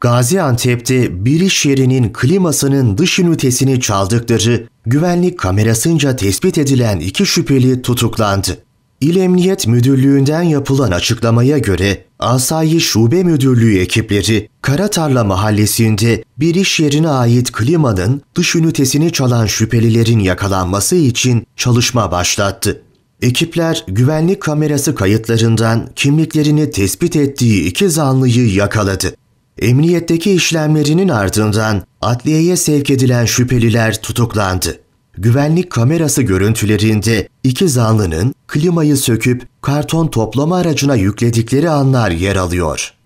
Gaziantep'te bir iş yerinin klimasının dış ünitesini çaldıkları güvenlik kamerasınca tespit edilen iki şüpheli tutuklandı. İl Emniyet Müdürlüğü'nden yapılan açıklamaya göre Asayi Şube Müdürlüğü ekipleri Karatarla Mahallesi'nde bir iş yerine ait klimanın dış ünitesini çalan şüphelilerin yakalanması için çalışma başlattı. Ekipler güvenlik kamerası kayıtlarından kimliklerini tespit ettiği iki zanlıyı yakaladı. Emniyetteki işlemlerinin ardından adliyeye sevk edilen şüpheliler tutuklandı. Güvenlik kamerası görüntülerinde iki zanlının klimayı söküp karton toplama aracına yükledikleri anlar yer alıyor.